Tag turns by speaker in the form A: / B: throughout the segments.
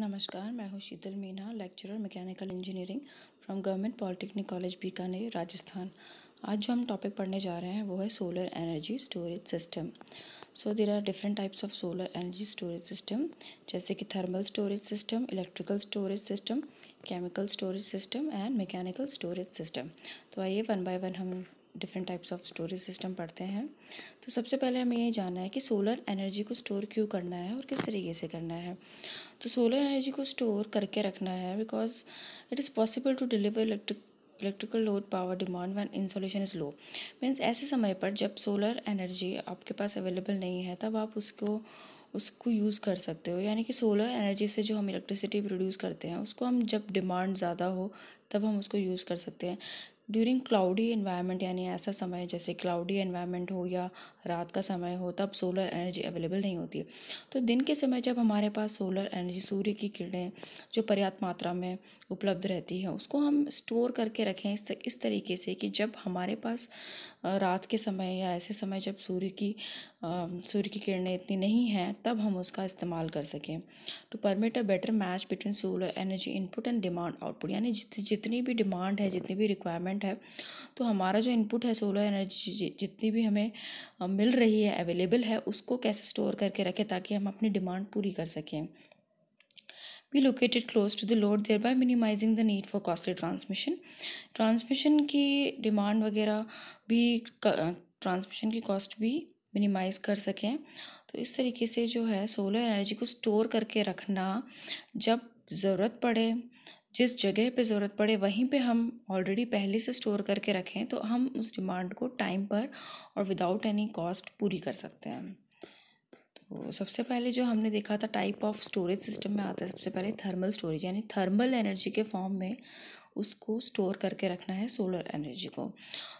A: नमस्कार मैं हूँ Sheetal Meena lecturer mechanical engineering from government polytechnic college Bikaner Rajasthan आज जो हम टॉपिक पढ़ने जा रहे हैं वो है solar energy storage system so there are different types of solar energy storage system जैसे कि thermal storage system electrical storage system chemical storage system and mechanical storage system तो आइए वन बाय वन हम different types of storage system पढ़ते हैं तो सबसे पहले हमें ये जानना है कि सोलर एनर्जी को स्टोर क्यों करना है और किस तरीके से करना है तो सोलर एनर्जी को स्टोर करके रखना है because it is possible to deliver electric electrical load power demand when insolation is low means ऐसे समय पर जब सोलर एनर्जी आपके पास अवेलेबल नहीं है तब आप उसको उसको यूज़ कर सकते हो यानी कि सोलर एनर्जी से जो हम इलेक्ट्रिसिटी प्रोड्यूस करते हैं उसको हम जब डिमांड ज़्यादा हो तब हम उसको यूज़ कर सकते हैं ड्यूरिंग क्लाउडी एनवायरनमेंट यानी ऐसा समय जैसे क्लाउडी एनवायरनमेंट हो या रात का समय हो तब सोलर एनर्जी अवेलेबल नहीं होती है तो दिन के समय जब हमारे पास सोलर एनर्जी सूर्य की किरणें जो पर्याप्त मात्रा में उपलब्ध रहती है उसको हम स्टोर करके रखें इस, इस तरीके से कि जब हमारे पास रात के समय या ऐसे समय जब सूर्य की सूर्य की किरणें इतनी नहीं हैं तब हम उसका इस्तेमाल कर सकें to permit a better match between solar energy input and demand output यानी जित, जितनी भी डिमांड है जितनी भी रिक्वायरमेंट इम्पोर्टेंट है तो हमारा जो इनपुट है सोलर एनर्जी जितनी भी हमें मिल रही है अवेलेबल है उसको कैसे स्टोर करके रखें ताकि हम अपनी डिमांड पूरी कर सकें be located close to the load thereby minimising the need for costly transmission transmission की डिमांड वगैरह भी ट्रांसमिशन की कॉस्ट भी मिनिमाइज कर सकें तो इस तरीके से जो है सोलर एनर्जी को स्टोर करके रखना जब ज़रूरत पड़े जिस जगह पे ज़रूरत पड़े वहीं पे हम ऑलरेडी पहले से स्टोर करके रखें तो हम उस डिमांड को टाइम पर और विदाउट एनी कॉस्ट पूरी कर सकते हैं तो सबसे पहले जो हमने देखा था टाइप ऑफ स्टोरेज सिस्टम में आता है सबसे पहले थर्मल स्टोरेज यानी थर्मल एनर्जी के फॉर्म में उसको स्टोर करके रखना है सोलर एनर्जी को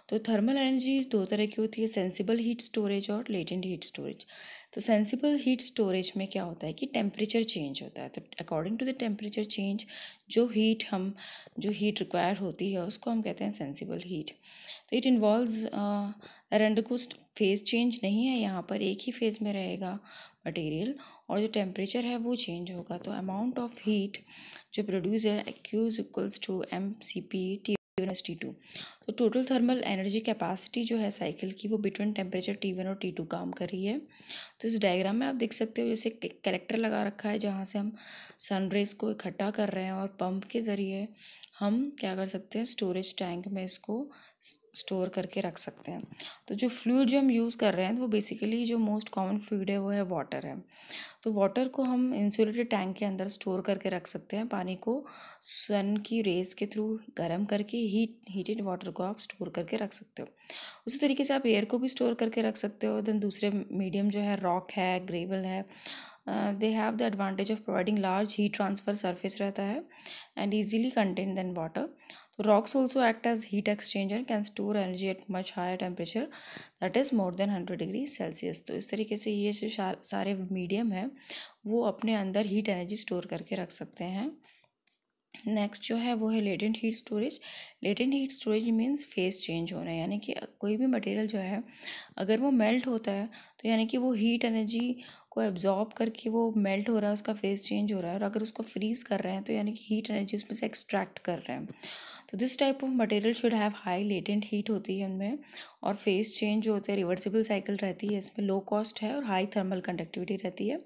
A: तो थर्मल एनर्जी दो तरह की होती है सेंसिबल हीट स्टोरेज और लेटेंट हीट स्टोरेज तो सेंसिबल हीट स्टोरेज में क्या होता है कि टेम्परेचर चेंज होता है तो according to the temperature change जो हीट हम जो हीट रिक्वायर होती है उसको हम कहते हैं सेंसिबल हीट तो इट इन्वॉल्व एरेंडकोस्ट फेज़ चेंज नहीं है यहाँ पर एक ही फेज़ में रहेगा मटेरियल और जो टेम्परेचर है वो चेंज होगा तो अमाउंट ऑफ हीट जो प्रोड्यूस है Q is equals to M C P T one S T two तो टोटल थर्मल एनर्जी कैपेसिटी जो है साइकिल की वो बिटवीन टेम्परेचर टी वन और टी टू काम कर रही है तो इस डायग्राम में आप देख सकते हो जैसे कैरेक्टर लगा रखा है जहाँ से हम सन रेज को इकट्ठा कर रहे हैं और पंप के ज़रिए हम क्या कर सकते हैं स्टोरेज टैंक में इसको स्टोर करके रख सकते हैं तो जो फ्लूड जो हम यूज़ कर रहे हैं तो वो बेसिकली जो मोस्ट कॉमन फ्लूड है वो है वाटर है तो वाटर को हम इंसुलेटेड टैंक के अंदर स्टोर करके रख सकते हैं पानी को सन की रेज के थ्रू गर्म करके हीट हीटेड वाटर को आप स्टोर करके रख सकते हो उसी तरीके से आप एयर को भी स्टोर करके रख सकते हो दैन दूसरे मीडियम जो है रॉ रॉक है ग्रेवल है they have the advantage of providing large heat transfer surface रहता है and easily contain than water तो rocks also act as heat exchanger can store energy at much higher temperature that is more than hundred degree Celsius तो इस तरीके से ये जो सारे मीडियम हैं वो अपने अंदर हीट एनर्जी स्टोर करके रख सकते हैं नेक्स्ट जो है वो है latent heat storage latent heat storage means phase change हो रहा है यानी कि कोई भी मटेरियल जो है अगर वो मेल्ट होता है तो यानी कि वो हीट एनर्जी को एब्जॉर्ब करके वो मेल्ट हो रहा है उसका फ़ेस चेंज हो रहा है और अगर उसको फ्रीज़ कर रहे हैं तो यानी कि हीट एनर्जी उसमें से एक्सट्रैक्ट कर रहे हैं तो this type of material should have high latent heat होती है उनमें और फेस चेंज जो होते हैं रिवर्सिबल साइकिल रहती है इसमें लो कॉस्ट है और हाई थर्मल कंडक्टिविटी रहती है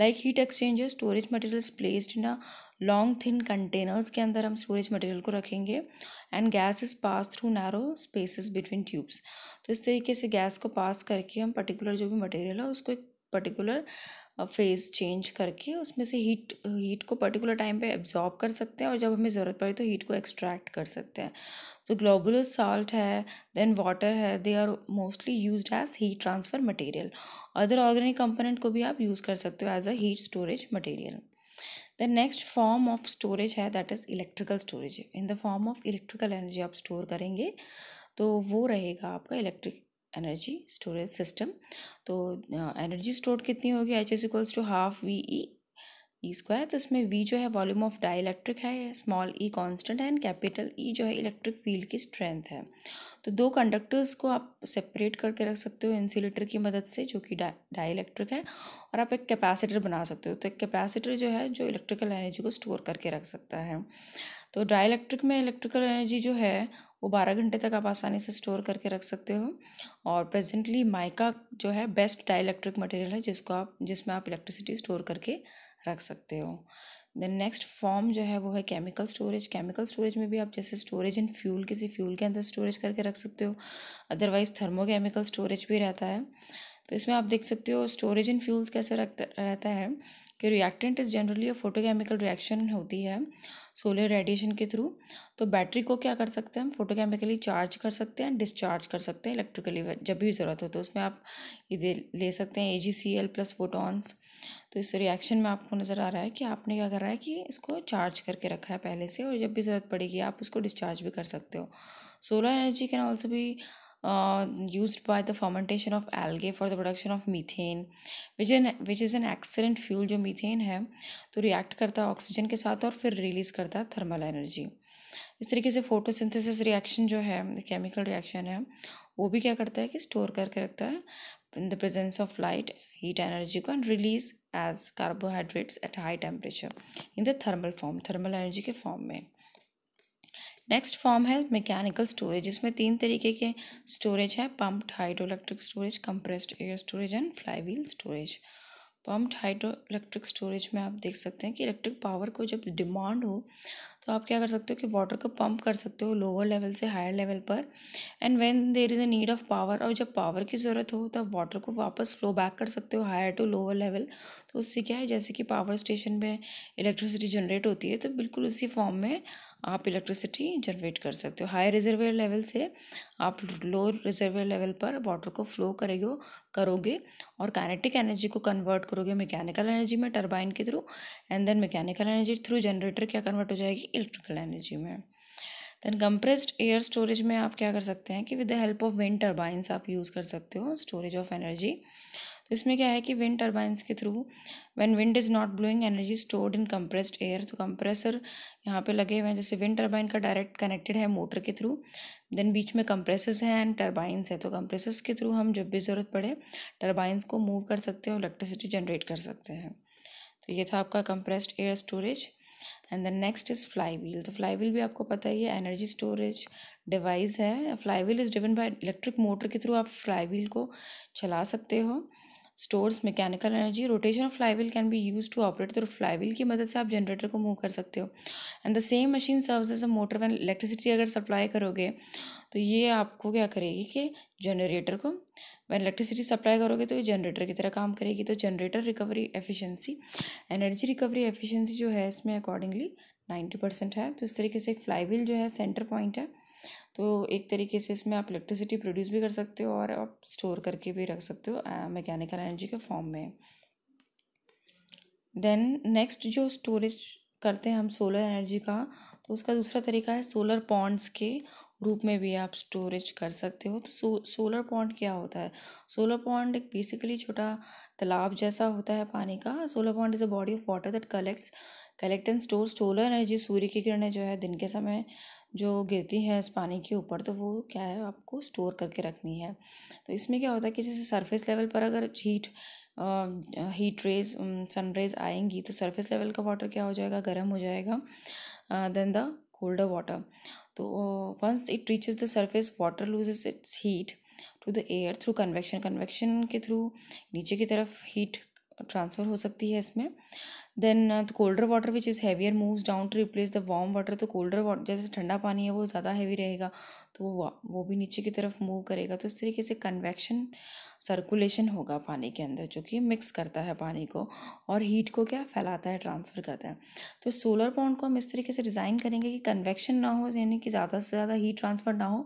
A: like heat exchanger storage materials placed in a long thin containers के अंदर हम स्टोरेज मटेरियल को रखेंगे and gas is pass through narrow spaces between tubes तो इस तरीके से गैस को पास करके हम पर्टिकुलर जो भी मटेरियल है उसको एक पर्टिकुलर फेज़ चेंज करके उसमें से हीट हीट को पर्टिकुलर टाइम पे एब्जॉर्ब कर सकते हैं और जब हमें ज़रूरत पड़े तो हीट को एक्सट्रैक्ट कर सकते हैं तो ग्लोबुलर साल्ट है देन वाटर है they are mostly use as heat transfer material other organic component को भी आप यूज़ कर सकते हो as a heat storage material the next form of storage है that is electrical storage in the form of electrical energy आप store करेंगे तो वो रहेगा आपका इलेक्ट्रिक एनर्जी स्टोरेज सिस्टम तो एनर्जी स्टोर कितनी होगी H S equals to half we E E square तो इसमें वी जो है वॉल्यूम ऑफ डाई इलेक्ट्रिक है स्मॉल ई कॉन्स्टेंट है एंड कैपिटल ई जो है इलेक्ट्रिक फील्ड की स्ट्रेंथ है तो दो कंडक्टर्स को आप सेपरेट करके रख सकते हो इंसुलेटर की मदद से जो कि डा डाई इलेक्ट्रिक है और आप एक कैपेसिटर बना सकते हो तो एक कैपेसिटर जो है जो इलेक्ट्रिकल एनर्जी को स्टोर करके रख सकता है तो डाई इलेक्ट्रिक में इलेक्ट्रिकल एनर्जी जो है वो बारह घंटे तक आप आसानी से स्टोर करके रख सकते हो और प्रेजेंटली माइका जो है बेस्ट डाई इलेक्ट्रिक मटेरियल है जिसको आप जिसमें आप इलेक्ट्रिसिटी स्टोर करके रख सकते हो देन नेक्स्ट फॉर्म जो है वो है केमिकल स्टोरेज केमिकल स्टोरेज में भी आप जैसे स्टोरेज इन फ्यूल किसी फ्यूल के अंदर स्टोरेज करके रख सकते हो अदरवाइज थर्मोकेमिकल स्टोरेज भी रहता है तो इसमें आप देख सकते हो स्टोरेज इन फ्यूल्स कैसे रखता रहता है कि reactant is generally a photochemical reaction होती है सोलर रेडिएशन के थ्रू तो बैटरी को क्या कर सकते हैं हम फोटोकेमिकली चार्ज कर सकते हैं डिस्चार्ज कर सकते हैं इलेक्ट्रिकली जब भी ज़रूरत हो तो उसमें आप ये ले सकते हैं A G C L plus photons तो इस रिएक्शन में आपको नज़र आ रहा है कि आपने क्या करा है कि इसको चार्ज करके रखा है पहले से और जब भी ज़रूरत पड़ेगी आप उसको डिस्चार्ज भी कर सकते हो सोलर एनर्जी कैन ऑल्सो भी used by the fermentation of algae for the production of methane which an which is an excellent fuel जो मीथेन है तो रिएक्ट करता है ऑक्सीजन के साथ और फिर रिलीज करता है थर्मल एनर्जी इस तरीके से फोटोसिंथेसिस रिएक्शन जो है केमिकल रिएक्शन है वो भी क्या करता है कि स्टोर करके रखता है in the presence of light heat energy को and release as carbohydrates at high temperature in the thermal form thermal energy के फॉर्म में नेक्स्ट फॉर्म है मैकेनिकल स्टोरेज इसमें तीन तरीके के स्टोरेज है pumped hydro electric storage compressed air storage and flywheel storage pumped hydro electric storage में आप देख सकते हैं कि इलेक्ट्रिक पावर को जब डिमांड हो तो आप क्या कर सकते हो कि वाटर को पंप कर सकते हो लोअर लेवल से हायर लेवल पर and when there is a need of power और जब पावर की ज़रूरत हो आप वाटर को वापस फ्लो बैक कर सकते हो हायर टू लोअर लेवल तो उससे क्या है जैसे कि पावर स्टेशन में इलेक्ट्रिसिटी जनरेट होती है तो बिल्कुल उसी फॉर्म में आप इलेक्ट्रिसिटी जनरेट कर सकते हो हायर रिजर्वेयर लेवल से आप लोअर रिजर्वेयर लेवल पर वाटर को फ्लो करेगे करोगे और कैनेटिक एनर्जी को कन्वर्ट करोगे मैकेनिकल एनर्जी में टर्बाइन के through and then mechanical energy through generator क्या कन्वर्ट हो जाएगी इलेक्ट्रिकल एनर्जी में देन कंप्रेस्ड एयर स्टोरेज में आप क्या कर सकते हैं कि with the help of wind turbines आप यूज़ कर सकते हो स्टोरेज ऑफ एनर्जी तो इसमें क्या है कि विंड टर्बाइंस के through when wind is not blowing energy stored in compressed air तो कंप्रेसर यहाँ पे लगे हुए हैं जैसे विंड टर्बाइन का डायरेक्ट कनेक्टेड है मोटर के थ्रू देन बीच में कंप्रेसर्स हैं एंड टर्बाइंस है तो कंप्रेसर्स के थ्रू हम जब भी ज़रूरत पड़े टर्बाइंस को मूव कर सकते हैं और इलेक्ट्रिसिटी जनरेट कर सकते हैं तो ये था आपका compressed air storage and then next is flywheel तो फ्लाई व्हील भी आपको पता ही है एनर्जी स्टोरेज डिवाइस है flywheel is driven by electric motor के थ्रू आप फ्लाई व्हील को चला सकते हो stores mechanical energy rotation of flywheel can be use to operate तो फ्लाईविल की मदद से आप जनरेटर को मूव कर सकते हो and the same machine serves as a motor when electricity अगर सप्लाई करोगे तो ये आपको क्या करेगी कि जनरेटर को वैन इलेक्ट्रिसिटी सप्लाई करोगे तो ये जनरेटर की तरह काम करेगी तो generator recovery efficiency energy recovery efficiency जो है इसमें अकॉर्डिंगली नाइन्टी परसेंट है तो इस तरीके से एक फ्लाई व्हील जो है सेंटर पॉइंट है तो एक तरीके से इसमें आप इलेक्ट्रिसिटी प्रोड्यूस भी कर सकते हो और आप स्टोर करके भी रख सकते हो मैकेनिकल एनर्जी के फॉर्म में देन नेक्स्ट जो स्टोरेज करते हैं हम सोलर एनर्जी का तो उसका दूसरा तरीका है सोलर पॉन्ड्स के रूप में भी आप स्टोरेज कर सकते हो तो सो, सोलर पॉन्ड क्या होता है सोलर पॉन्ड एक बेसिकली छोटा तालाब जैसा होता है पानी का solar pond is a body of water that collects collect and store solar energy सूर्य की किरणें जो है दिन के समय जो गिरती है इस पानी के ऊपर तो वो क्या है आपको स्टोर करके रखनी है तो इसमें क्या होता है कि जैसे सरफेस लेवल पर अगर heat heat rays sun rays आएंगी तो सरफेस लेवल का वाटर क्या हो जाएगा गर्म हो जाएगा देन द कोल्डर वाटर तो once it reaches the surface water loses its heat to the air through convection convection के थ्रू नीचे की तरफ हीट ट्रांसफ़र हो सकती है इसमें then the colder water which is heavier moves down to replace the warm water तो colder water जैसे ठंडा पानी है वो ज़्यादा हैवी रहेगा तो वो वो भी नीचे की तरफ मूव करेगा तो इस तरीके से कन्वेक्शन सर्कुलेशन होगा पानी के अंदर जो कि मिक्स करता है पानी को और हीट को क्या फैलाता है ट्रांसफ़र करता है तो सोलर पॉन्ड को हम इस तरीके से डिज़ाइन करेंगे कि कन्वेक्शन ना हो यानी कि ज़्यादा से ज़्यादा हीट ट्रांसफ़र ना हो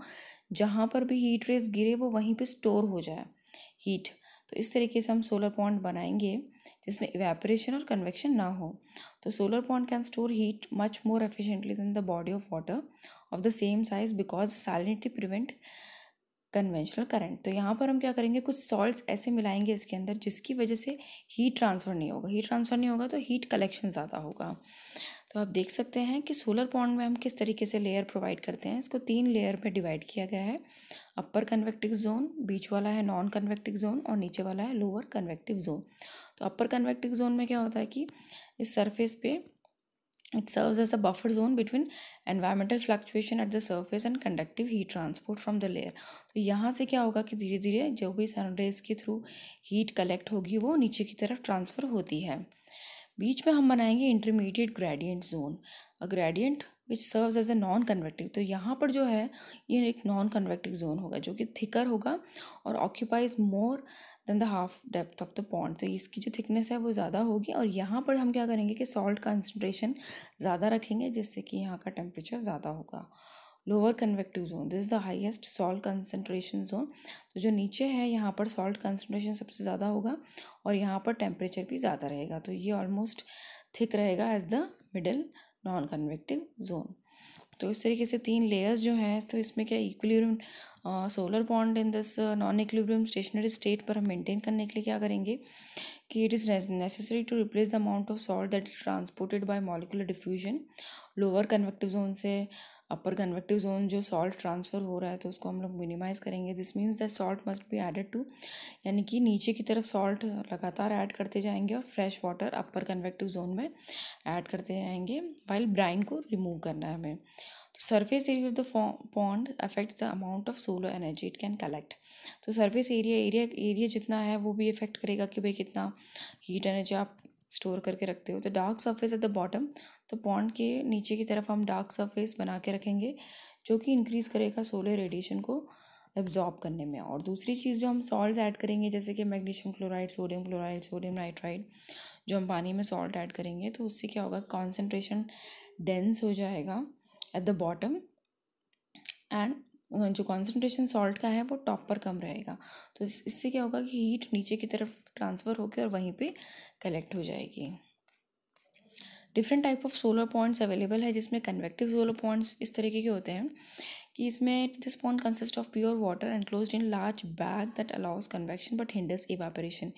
A: जहाँ पर भी हीट रेस गिरे वो वहीं पर स्टोर हो जाए हीट तो इस तरीके से हम सोलर पॉन्ड बनाएंगे जिसमें इवेपोरेशन और कन्वेक्शन ना हो तो solar pond can store heat much more efficiently than the body of water of the same size because salinity prevent conventional current तो यहाँ पर हम क्या करेंगे कुछ सॉल्ट ऐसे मिलाएंगे इसके अंदर जिसकी वजह से हीट ट्रांसफ़र नहीं होगा हीट ट्रांसफ़र नहीं होगा तो हीट कलेक्शन ज़्यादा होगा तो आप देख सकते हैं कि सोलर पॉन्ड में हम किस तरीके से लेयर प्रोवाइड करते हैं इसको तीन लेयर में डिवाइड किया गया है अपर कन्वेक्टिव जोन बीच वाला है नॉन कन्वेक्टिव जोन और नीचे वाला है लोअर कन्वेक्टिव जोन तो अपर कन्वेक्टिव जोन में क्या होता है कि इस सरफेस पे it serves as a buffer zone between environmental fluctuation at the surface and conductive heat transport from the layer तो यहाँ से क्या होगा कि धीरे धीरे जो भी सन रेज के थ्रू हीट कलेक्ट होगी वो नीचे की तरफ ट्रांसफ़र होती है बीच में हम बनाएंगे intermediate gradient zone a gradient which serves as a non convective तो यहाँ पर जो है ये एक नॉन कन्वेक्टिव जोन होगा जो कि थिकर होगा और occupies more than the half depth of the pond तो इसकी जो थिकनेस है वो ज़्यादा होगी और यहाँ पर हम क्या करेंगे कि सॉल्ट कंसनट्रेशन ज़्यादा रखेंगे जिससे कि यहाँ का टेम्परेचर ज़्यादा होगा lower convective zone this the highest salt concentration zone तो जो नीचे है यहाँ पर सॉल्ट कंसनट्रेशन सबसे ज़्यादा होगा और यहाँ पर टेम्परेचर भी ज़्यादा रहेगा तो ये ऑलमोस्ट थिक रहेगा as the middle non convective zone तो इस तरीके से तीन लेयर्स जो हैं तो इसमें क्या equilibrium solar pond in this non equilibrium stationary state पर हम मेंटेन करने के लिए क्या करेंगे कि it is necessary to replace the amount of salt that is transported by molecular diffusion lower convective zone से अपर कन्वेक्टिव जोन जो सॉल्ट ट्रांसफ़र हो रहा है तो उसको हम लोग मिनिमाइज़ करेंगे this means that salt must be added to यानी कि नीचे की तरफ सॉल्ट लगातार ऐड करते जाएंगे और fresh water upper convective zone में ऐड करते जाएंगे वाइल ब्राइन को रिमूव करना है हमें तो surface area of the pond affect the amount of solar energy it can collect तो सर्फेस एरिया एरिया एरिया जितना है वो भी इफेक्ट करेगा कि भाई कितना हीट एनर्जी आप स्टोर करके रखते हो तो dark surface at the bottom तो पॉन्ड के नीचे की तरफ हम डार्क सरफेस बना के रखेंगे जो कि इंक्रीज़ करेगा सोलर रेडिएशन को एब्जॉर्ब करने में और दूसरी चीज़ जो हम सॉल्ट ऐड करेंगे जैसे कि magnesium chloride sodium chloride sodium nitride जो हम पानी में सॉल्ट ऐड करेंगे तो उससे क्या होगा कॉन्सेंट्रेशन डेंस हो जाएगा एट द बॉटम एंड जो कॉन्सेंट्रेशन सॉल्ट का है वो टॉप पर कम रहेगा तो इससे क्या होगा कि हीट नीचे की तरफ ट्रांसफ़र होकर और वहीं पे कलेक्ट हो जाएगी different type of solar points available है जिसमें कन्वेक्टिव सोलर पॉइंट्स इस तरीके के होते हैं कि इसमें this point consist of pure water enclose in large bag that allows convection but hinders evaporation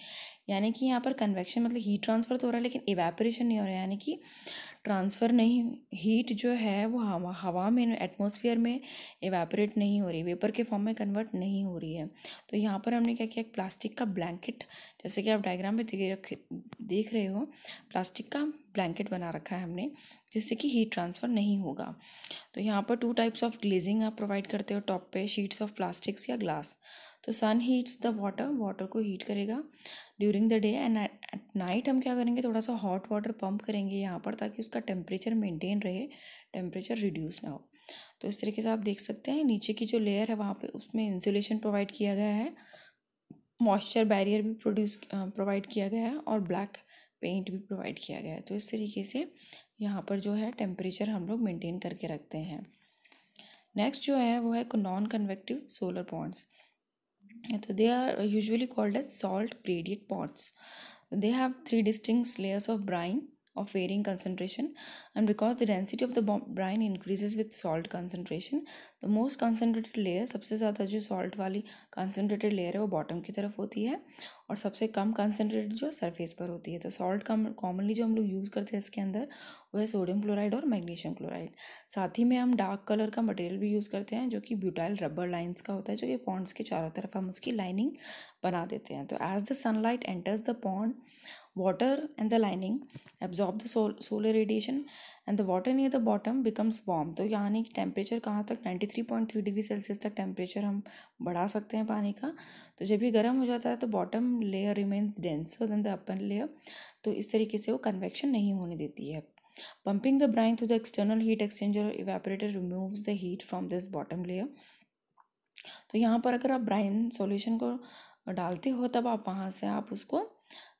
A: यानी कि यहाँ पर कन्वेक्शन मतलब हीट ट्रांसफ़र तो हो रहा है लेकिन इवेपोरेशन नहीं हो रहा है यानी कि ट्रांसफ़र नहीं हीट जो है वो हवा हवा में एटमोसफियर में एवेपोरेट नहीं हो रही वेपर के फॉर्म में कन्वर्ट नहीं हो रही है तो यहाँ पर हमने क्या किया एक प्लास्टिक का ब्लैंकेट जैसे कि आप डायग्राम में देख रहे हो प्लास्टिक का ब्लैंकेट बना रखा है हमने जिससे कि हीट ट्रांसफ़र नहीं होगा तो यहाँ पर टू टाइप्स ऑफ ग्लेजिंग आप प्रोवाइड करते हो टॉप पे शीट्स ऑफ प्लास्टिक्स या ग्लास तो sun heats the water water को हीट करेगा during the day and at night हम क्या करेंगे थोड़ा सा हॉट वाटर पंप करेंगे यहाँ पर ताकि उसका टेम्परेचर मेंटेन रहे टेम्परेचर रिड्यूस ना हो तो इस तरीके से आप देख सकते हैं नीचे की जो लेयर है वहाँ पे उसमें इंसुलेशन प्रोवाइड किया गया है मॉइस्चर बैरियर भी प्रोड्यूस प्रोवाइड किया गया है और ब्लैक पेंट भी प्रोवाइड किया गया है तो इस तरीके से यहाँ पर जो है टेम्परेचर हम लोग मेनटेन करके रखते हैं नेक्स्ट जो है वो है non convective solar points So they are usually called as salt gradient ponds. They have three distinct layers of brine of varying concentration and because the density of the brine increases with salt concentration the most concentrated layer सबसे ज़्यादा जो salt वाली concentrated layer है वो bottom की तरफ होती है और सबसे कम concentrated जो surface पर होती है तो salt का commonly जो हम लोग use करते हैं इसके अंदर वो है sodium chloride और magnesium chloride साथ ही में हम dark color का material भी use करते हैं जो कि ब्यूटाइल rubber lines का होता है जो कि ponds के चारों तरफ हम उसकी lining बना देते हैं तो as the sunlight enters the pond water and the lining absorb the sol solar radiation and the water near the bottom becomes warm तो यानी कि टेम्परेचर कहाँ तक ninety three point three degree Celsius तक टेम्परेचर हम बढ़ा सकते हैं पानी का तो जब ये गर्म हो जाता है तो bottom layer remains denser than the upper layer तो इस तरीके से वो कन्वेक्शन नहीं होने देती है pumping the brine through the external heat exchanger evaporator removes the heat from this bottom layer तो यहाँ पर अगर आप ब्राइन सॉल्यूशन को डालते हो तब आप वहाँ से आप उसको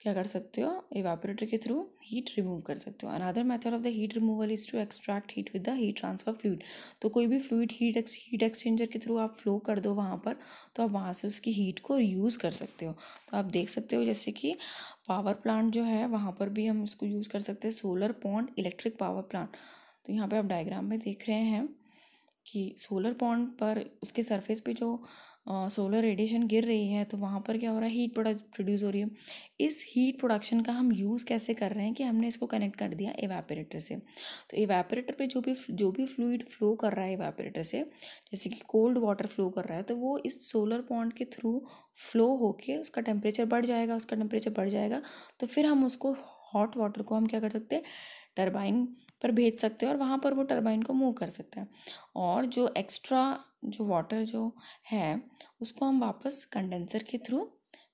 A: क्या कर सकते हो एवापोरेटर के थ्रू हीट रिमूव कर सकते हो another method of the heat removal is to extract heat with the heat transfer fluid तो कोई भी fluid heat ex heat exchanger के थ्रू आप फ्लो कर दो वहाँ पर तो आप वहाँ से उसकी हीट को यूज़ कर सकते हो तो आप देख सकते हो जैसे कि पावर प्लांट जो है वहाँ पर भी हम इसको यूज़ कर सकते हैं solar pond electric power plant तो यहाँ पर आप डायग्राम में देख रहे हैं कि सोलर पॉन्ड पर उसके सरफेस पे जो सोलर रेडिएशन गिर रही है तो वहाँ पर क्या हो रहा है हीट प्रोड्यूस हो रही है इस हीट प्रोडक्शन का हम यूज़ कैसे कर रहे हैं कि हमने इसको कनेक्ट कर दिया एवेपरेटर से तो एवेपरेटर पे जो भी जो भी फ्लूड फ्लो कर रहा है एवेपरेटर से जैसे कि कोल्ड वाटर फ्लो कर रहा है तो वो इस सोलर पॉइंट के थ्रू फ्लो होके उसका टेम्परेचर बढ़ जाएगा उसका टेम्परेचर बढ़ जाएगा तो फिर हम उसको हॉट वाटर को हम क्या कर सकते हैं टरबाइन पर भेज सकते हैं और वहाँ पर वो टरबाइन को मूव कर सकते हैं और जो एक्स्ट्रा जो वाटर जो है उसको हम वापस कंडेंसर के थ्रू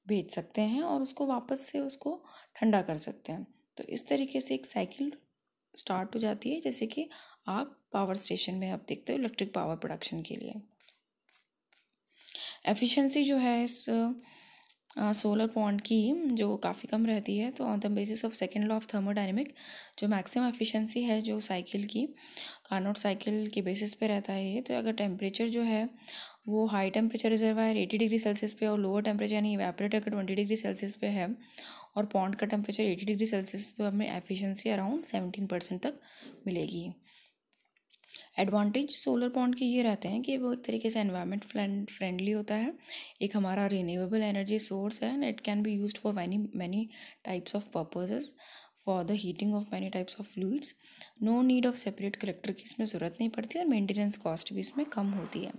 A: भेज सकते हैं और उसको वापस से उसको ठंडा कर सकते हैं तो इस तरीके से एक साइकिल स्टार्ट हो जाती है जैसे कि आप पावर स्टेशन में आप देखते हो इलेक्ट्रिक पावर प्रोडक्शन के लिए एफिशिएंसी जो है इस सोलर पॉन्ड की जो काफ़ी कम रहती है तो on the basis of second law of thermodynamic जो मैक्सिमम एफिशिएंसी है जो साइकिल की कार्नोट साइकिल के बेसिस पे रहता है ये तो अगर टेम्परेचर जो है वो high temperature reservoir eighty degree Celsius पे और लोअर टेम्परेचर यानी वेपरेट अगर ट्वेंटी डिग्री सेल्सियस पे है और पॉन्ड का टेम्परेचर एटी डिग्री सेल्सियस तो हमें एफिशिएंसी अराउंड सेवेंटीन परसेंट तक मिलेगी एडवांटेज सोलर पॉन्ड के ये रहते हैं कि वो एक तरीके से एनवायरमेंट फ्रेंडली होता है एक हमारा रिन्यूएबल एनर्जी सोर्स है and it can be use for many many types of purposes for the heating of many types of fluids no need of separate collector की इसमें ज़रूरत नहीं पड़ती और मेंटेनेंस कॉस्ट भी इसमें कम होती है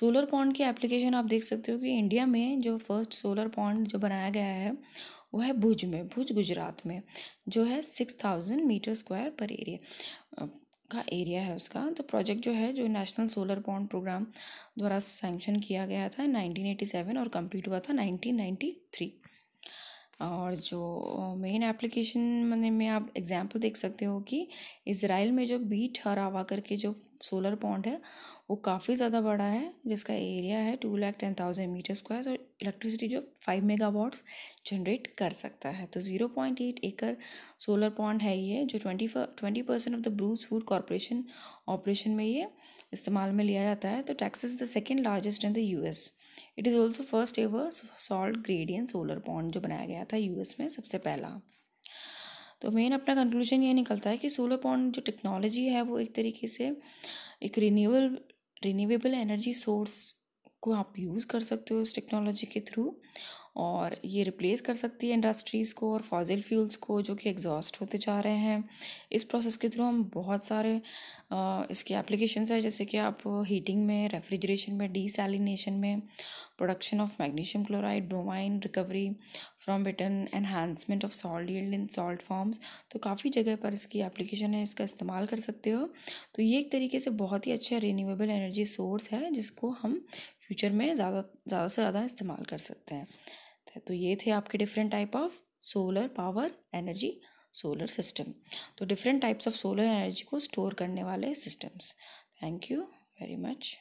A: सोलर पॉन्ड की एप्लीकेशन आप देख सकते हो कि इंडिया में जो फर्स्ट सोलर पॉन्ड जो बनाया गया है वो है भुज में भुज गुजरात में जो है सिक्स थाउजेंड मीटर स्क्वायर पर एरिया का एरिया है उसका तो प्रोजेक्ट जो है जो नेशनल सोलर पॉन्ड प्रोग्राम द्वारा सैंक्शन किया गया था 1987 और कंप्लीट हुआ था 1993 और जो मेन एप्लीकेशन मैंने में आप एग्जांपल देख सकते हो कि इसराइल में जो बीट हरावा करके जो सोलर पॉन्ड है वो काफ़ी ज़्यादा बड़ा है जिसका एरिया है two lakh ten thousand metre square और इलेक्ट्रिसिटी जो फाइव मेगावाट्स जनरेट कर सकता है तो ज़ीरो पॉइंट एट एकड़ सोलर पॉन्ड है ये जो twenty twenty percent of the Bruce food corporation operation में ये इस्तेमाल में लिया जाता है तो Texas is the second largest in the U S it is also first ever salt gradient solar pond जो बनाया गया था यूएस में सबसे पहला तो मेन अपना कंक्लूजन ये निकलता है कि सोलर पॉन्ड जो टेक्नोलॉजी है वो एक तरीके से एक रिन्यूएबल रिन्यूएबल एनर्जी सोर्स को आप यूज़ कर सकते हो उस टेक्नोलॉजी के थ्रू और ये रिप्लेस कर सकती है इंडस्ट्रीज़ को और फॉजिल फ्यूल्स को जो कि एग्जॉस्ट होते जा रहे हैं इस प्रोसेस के थ्रू हम बहुत सारे इसके एप्लीकेशंस है जैसे कि आप हीटिंग में रेफ्रिजरेशन में डीसेलिनेशन में production of magnesium chloride bromine recovery from return enhancement of salt yield in salt forms तो काफ़ी जगह पर इसकी एप्लीकेशन है इसका इस्तेमाल कर सकते हो तो ये एक तरीके से बहुत ही अच्छा रिन्यूएबल एनर्जी सोर्स है जिसको हम फ्यूचर में ज़्यादा ज़्यादा से ज़्यादा इस्तेमाल कर सकते हैं जाता है तो ये थे आपके different type of solar power energy solar system तो different types of solar energy को स्टोर करने वाले systems thank you very much